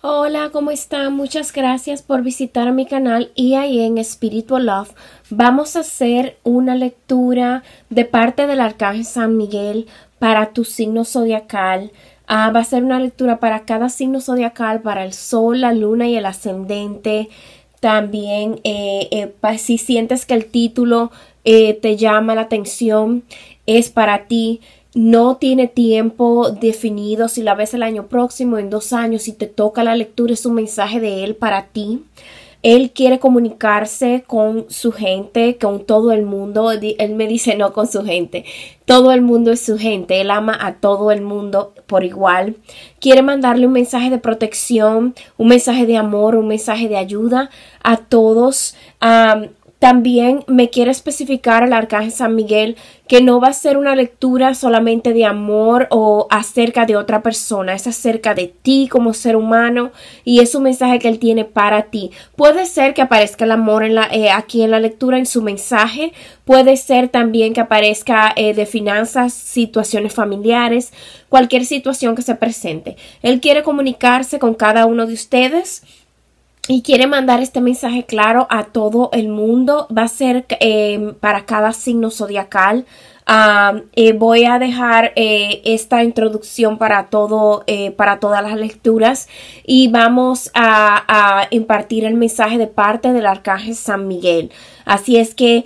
Hola, ¿cómo están? Muchas gracias por visitar mi canal y e ahí en Spiritual Love. Vamos a hacer una lectura de parte del Arcángel San Miguel para tu signo zodiacal. Ah, va a ser una lectura para cada signo zodiacal, para el sol, la luna y el ascendente. También, eh, eh, si sientes que el título eh, te llama la atención, es para ti no tiene tiempo definido, si la ves el año próximo, en dos años, si te toca la lectura, es un mensaje de Él para ti. Él quiere comunicarse con su gente, con todo el mundo. Él me dice no con su gente. Todo el mundo es su gente. Él ama a todo el mundo por igual. Quiere mandarle un mensaje de protección, un mensaje de amor, un mensaje de ayuda a todos. También me quiere especificar el arcángel San Miguel que no va a ser una lectura solamente de amor o acerca de otra persona, es acerca de ti como ser humano y es un mensaje que él tiene para ti. Puede ser que aparezca el amor en la, eh, aquí en la lectura, en su mensaje, puede ser también que aparezca eh, de finanzas, situaciones familiares, cualquier situación que se presente. Él quiere comunicarse con cada uno de ustedes y quiere mandar este mensaje claro a todo el mundo. Va a ser eh, para cada signo zodiacal. Ah, eh, voy a dejar eh, esta introducción para todo, para todas las lecturas y vamos a, impartir el mensaje de parte del arcángel San Miguel. Así es que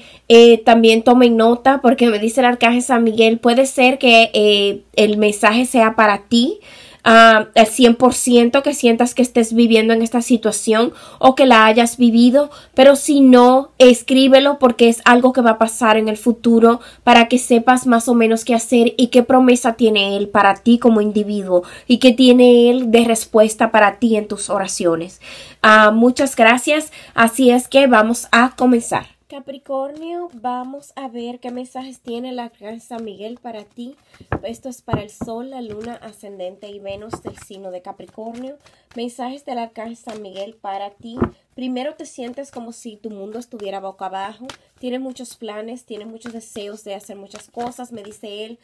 también tomen nota porque me dice el arcángel San Miguel, puede ser que el mensaje sea para ti, al 100% que sientas que estés viviendo en esta situación o que la hayas vivido, pero si no, escríbelo porque es algo que va a pasar en el futuro para que sepas más o menos qué hacer y qué promesa tiene Él para ti como individuo y qué tiene Él de respuesta para ti en tus oraciones. Ah, muchas gracias, así es que vamos a comenzar. Capricornio, vamos a ver qué mensajes tiene el arcángel San Miguel para ti. Esto es para el Sol, la Luna, Ascendente y Venus del signo de Capricornio. Mensajes del arcángel San Miguel para ti. Primero te sientes como si tu mundo estuviera boca abajo. Tienes muchos planes, tienes muchos deseos de hacer muchas cosas, me dice él,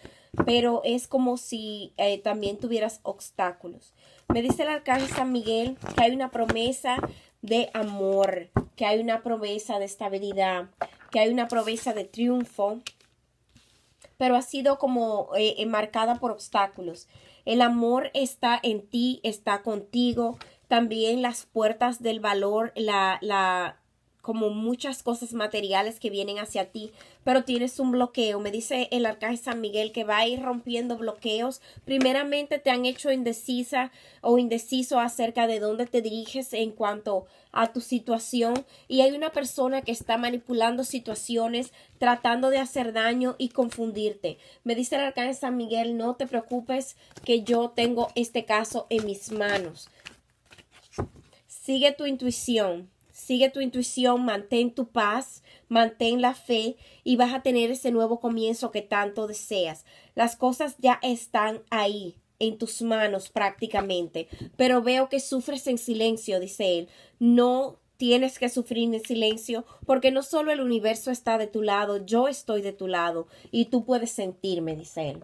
pero es como si eh, también tuvieras obstáculos. Me dice el arcángel San Miguel que hay una promesa de amor, que hay una promesa de estabilidad, que hay una promesa de triunfo, pero ha sido como eh, enmarcada por obstáculos. El amor está en ti, está contigo. También las puertas del valor, la, la como muchas cosas materiales que vienen hacia ti, pero tienes un bloqueo. Me dice el arcángel San Miguel que va a ir rompiendo bloqueos. Primeramente te han hecho indecisa o indeciso acerca de dónde te diriges en cuanto a tu situación y hay una persona que está manipulando situaciones, tratando de hacer daño y confundirte. Me dice el arcángel San Miguel, no te preocupes que yo tengo este caso en mis manos. Sigue tu intuición Sigue tu intuición, mantén tu paz, mantén la fe y vas a tener ese nuevo comienzo que tanto deseas. Las cosas ya están ahí, en tus manos prácticamente, pero veo que sufres en silencio, dice él. No tienes que sufrir en silencio porque no solo el universo está de tu lado, yo estoy de tu lado y tú puedes sentirme, dice él.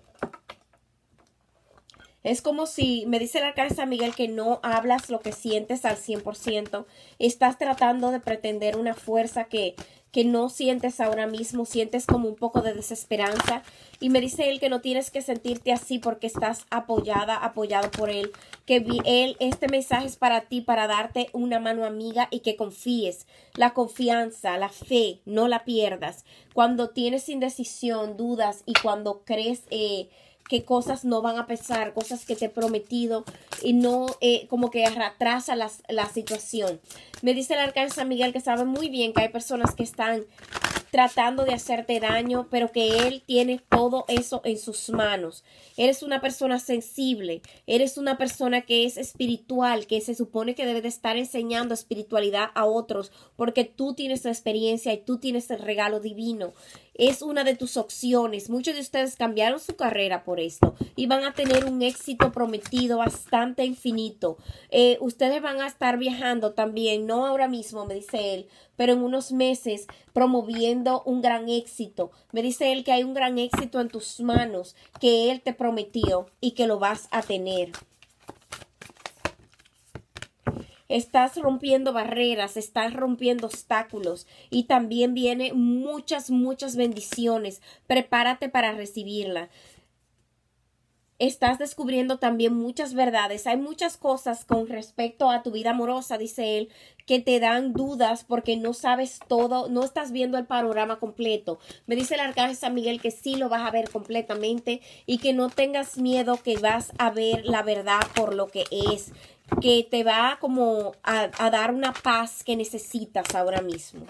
Es como si me dice el alcalde San Miguel que no hablas lo que sientes al 100%. Estás tratando de pretender una fuerza que, que no sientes ahora mismo. Sientes como un poco de desesperanza. Y me dice él que no tienes que sentirte así porque estás apoyada, apoyado por él. Que él, este mensaje es para ti, para darte una mano amiga y que confíes. La confianza, la fe, no la pierdas. Cuando tienes indecisión, dudas y cuando crees... Eh, que cosas no van a pesar, cosas que te he prometido y no eh, como que retrasa la, la situación. Me dice el arcángel San Miguel que sabe muy bien que hay personas que están tratando de hacerte daño, pero que Él tiene todo eso en sus manos. Eres una persona sensible, eres una persona que es espiritual, que se supone que debe de estar enseñando espiritualidad a otros, porque tú tienes la experiencia y tú tienes el regalo divino es una de tus opciones. Muchos de ustedes cambiaron su carrera por esto y van a tener un éxito prometido bastante infinito. Eh, ustedes van a estar viajando también, no ahora mismo, me dice él, pero en unos meses promoviendo un gran éxito. Me dice él que hay un gran éxito en tus manos que él te prometió y que lo vas a tener. Estás rompiendo barreras, estás rompiendo obstáculos y también viene muchas, muchas bendiciones. Prepárate para recibirla estás descubriendo también muchas verdades. Hay muchas cosas con respecto a tu vida amorosa, dice él, que te dan dudas porque no sabes todo, no estás viendo el panorama completo. Me dice el arcángel San Miguel que sí lo vas a ver completamente y que no tengas miedo que vas a ver la verdad por lo que es que te va como a, dar una paz que necesitas ahora mismo.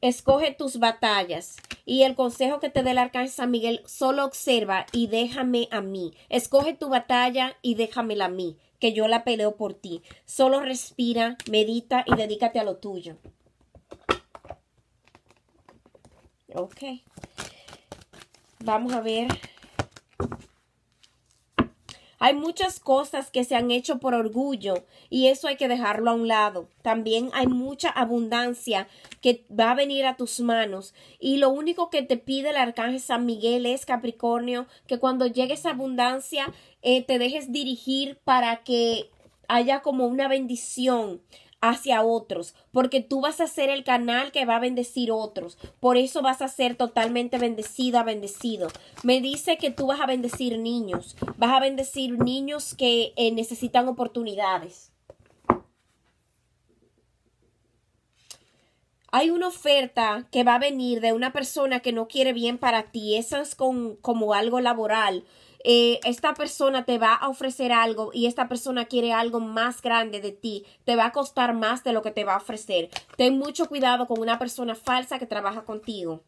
Escoge tus batallas. Y el consejo que te dé el arcángel San Miguel, solo observa y déjame a mí. Escoge tu batalla y déjamela a mí, que yo la peleo por ti. Solo respira, medita y dedícate a lo tuyo. Ok. Vamos a ver hay muchas cosas que se han hecho por orgullo y eso hay que dejarlo a un lado. También hay mucha abundancia que va a venir a tus manos y lo único que te pide el arcángel San Miguel es Capricornio que cuando llegue esa abundancia eh, te dejes dirigir para que haya como una bendición hacia otros, porque tú vas a ser el canal que va a bendecir otros. Por eso vas a ser totalmente bendecida, bendecido. Me dice que tú vas a bendecir niños, vas a bendecir niños que eh, necesitan oportunidades. Hay una oferta que va a venir de una persona que no quiere bien para ti, esas con, como algo laboral eh, esta persona te va a ofrecer algo y esta persona quiere algo más grande de ti, te va a costar más de lo que te va a ofrecer. Ten mucho cuidado con una persona falsa que trabaja contigo.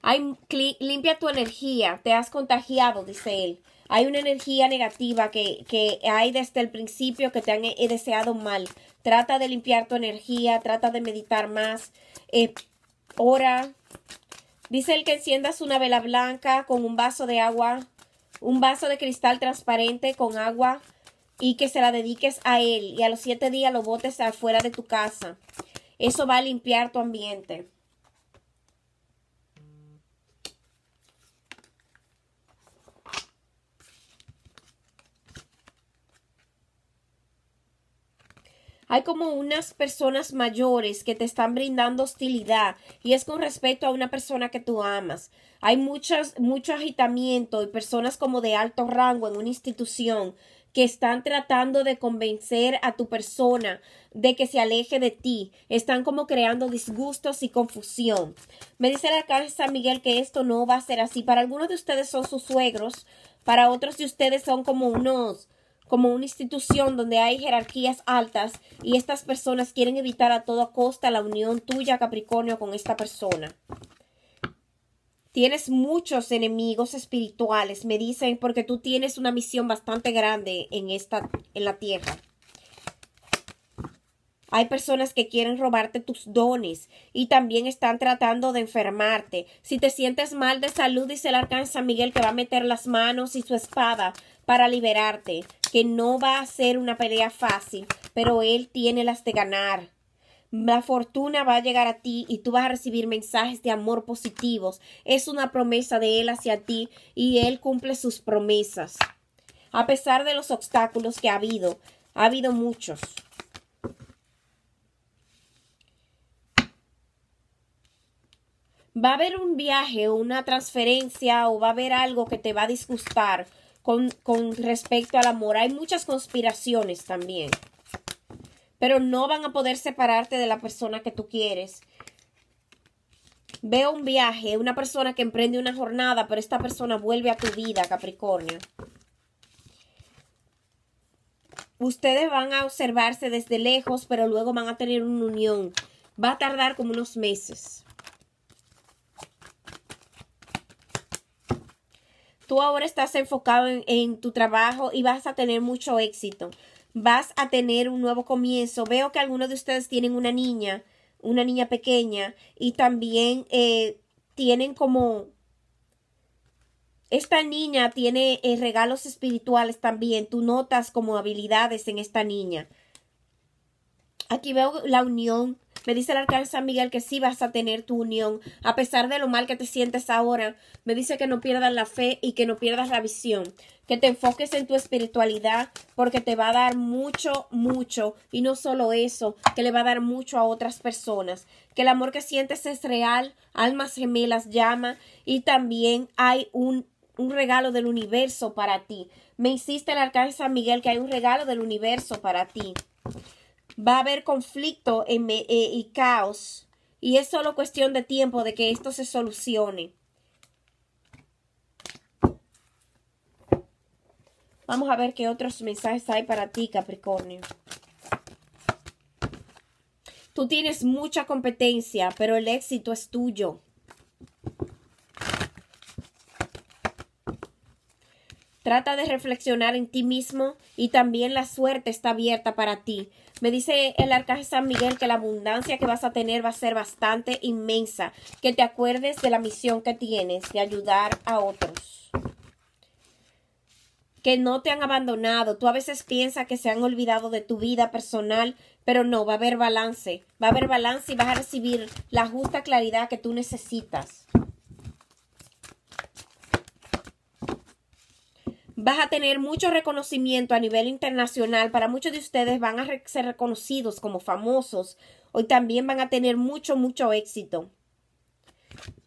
Hay, limpia tu energía, te has contagiado, dice él. Hay una energía negativa que, hay desde el principio que te han eh, deseado mal. Trata de limpiar tu energía, trata de meditar más, eh, ora, Dice el que enciendas una vela blanca con un vaso de agua, un vaso de cristal transparente con agua y que se la dediques a él y a los siete días lo botes afuera de tu casa. Eso va a limpiar tu ambiente. Hay como unas personas mayores que te están brindando hostilidad y es con respecto a una persona que tú amas. Hay muchas, mucho agitamiento y personas como de alto rango en una institución que están tratando de convencer a tu persona de que se aleje de ti. Están como creando disgustos y confusión. Me dice el alcalde San Miguel que esto no va a ser así. Para algunos de ustedes son sus suegros, para otros de ustedes son como unos como una institución donde hay jerarquías altas y estas personas quieren evitar a toda costa la unión tuya, Capricornio, con esta persona. Tienes muchos enemigos espirituales, me dicen, porque tú tienes una misión bastante grande en, esta, en la tierra. Hay personas que quieren robarte tus dones y también están tratando de enfermarte. Si te sientes mal de salud, dice el arcángel San Miguel que va a meter las manos y su espada para liberarte que no va a ser una pelea fácil, pero él tiene las de ganar. La fortuna va a llegar a ti y tú vas a recibir mensajes de amor positivos. Es una promesa de Él hacia ti y Él cumple sus promesas. A pesar de los obstáculos que ha habido, ha habido muchos. Va a haber un viaje una transferencia o va a haber algo que te va a disgustar con, respecto al amor. Hay muchas conspiraciones también. Pero no van a poder separarte de la persona que tú quieres. Veo un viaje, una persona que emprende una jornada, pero esta persona vuelve a tu vida, Capricornio. Ustedes van a observarse desde lejos, pero luego van a tener una unión. Va a tardar como unos meses. tú ahora estás enfocado en, tu trabajo y vas a tener mucho éxito. Vas a tener un nuevo comienzo. Veo que algunos de ustedes tienen una niña, una niña pequeña, y también eh, tienen como... Esta niña tiene eh, regalos espirituales también. Tú notas como habilidades en esta niña. Aquí veo la unión me dice el arcángel San Miguel que sí vas a tener tu unión, a pesar de lo mal que te sientes ahora. Me dice que no pierdas la fe y que no pierdas la visión, que te enfoques en tu espiritualidad porque te va a dar mucho, mucho. Y no solo eso, que le va a dar mucho a otras personas. Que el amor que sientes es real, almas gemelas llama y también hay un, regalo del universo para ti. Me insiste el arcángel San Miguel que hay un regalo del universo para ti va a haber conflicto eh, y caos. Y es solo cuestión de tiempo de que esto se solucione. Vamos a ver qué otros mensajes hay para ti, Capricornio. Tú tienes mucha competencia, pero el éxito es tuyo. Trata de reflexionar en ti mismo y también la suerte está abierta para ti. Me dice el arcángel San Miguel que la abundancia que vas a tener va a ser bastante inmensa. Que te acuerdes de la misión que tienes, de ayudar a otros. Que no te han abandonado. Tú a veces piensas que se han olvidado de tu vida personal, pero no, va a haber balance. Va a haber balance y vas a recibir la justa claridad que tú necesitas. vas a tener mucho reconocimiento a nivel internacional. Para muchos de ustedes van a ser reconocidos como famosos. Hoy también van a tener mucho, mucho éxito.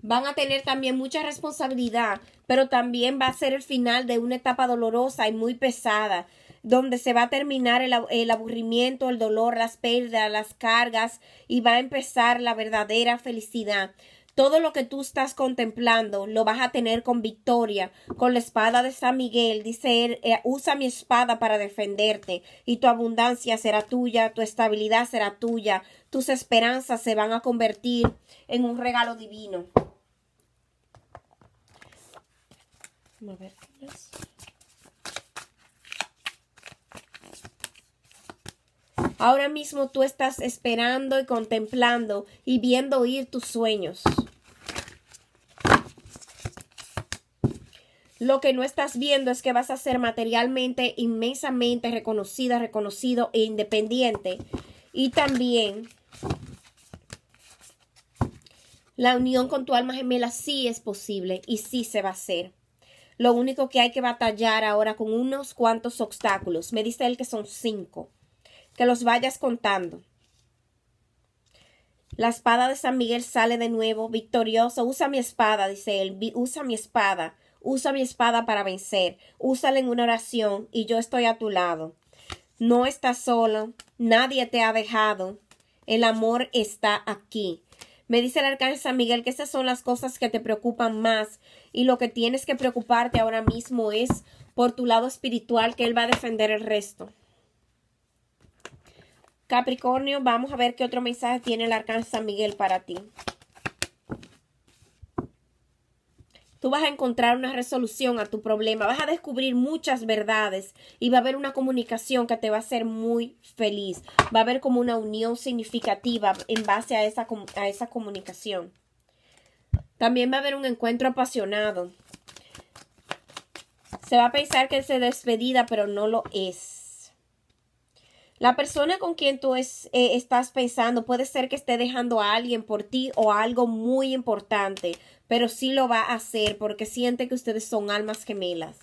Van a tener también mucha responsabilidad, pero también va a ser el final de una etapa dolorosa y muy pesada, donde se va a terminar el aburrimiento, el dolor, las pérdidas, las cargas y va a empezar la verdadera felicidad. Todo lo que tú estás contemplando lo vas a tener con victoria, con la espada de San Miguel. Dice él, eh, usa mi espada para defenderte y tu abundancia será tuya, tu estabilidad será tuya, tus esperanzas se van a convertir en un regalo divino. Ahora mismo tú estás esperando y contemplando y viendo ir tus sueños. Lo que no estás viendo es que vas a ser materialmente, inmensamente reconocida, reconocido e independiente. Y también la unión con tu alma gemela sí es posible y sí se va a hacer. Lo único que hay que batallar ahora con unos cuantos obstáculos, me dice él que son cinco, que los vayas contando. La espada de San Miguel sale de nuevo, victorioso. Usa mi espada, dice él. Usa mi espada. Usa mi espada para vencer. Úsala en una oración y yo estoy a tu lado. No estás solo. Nadie te ha dejado. El amor está aquí. Me dice el arcángel San Miguel que esas son las cosas que te preocupan más y lo que tienes que preocuparte ahora mismo es por tu lado espiritual que él va a defender el resto. Capricornio, vamos a ver qué otro mensaje tiene el Arcángel San Miguel para ti. Tú vas a encontrar una resolución a tu problema, vas a descubrir muchas verdades y va a haber una comunicación que te va a hacer muy feliz. Va a haber como una unión significativa en base a esa, a esa comunicación. También va a haber un encuentro apasionado. Se va a pensar que es despedida, pero no lo es. La persona con quien tú eh, estás pensando puede ser que esté dejando a alguien por ti o algo muy importante, pero sí lo va a hacer porque siente que ustedes son almas gemelas.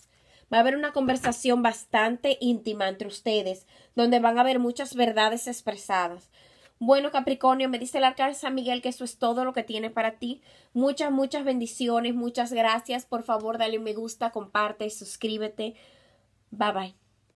Va a haber una conversación bastante íntima entre ustedes, donde van a haber muchas verdades expresadas. Bueno, Capricornio, me dice el arcángel San Miguel que eso es todo lo que tiene para ti. Muchas, muchas bendiciones, muchas gracias. Por favor, dale un me gusta, comparte, suscríbete. Bye bye.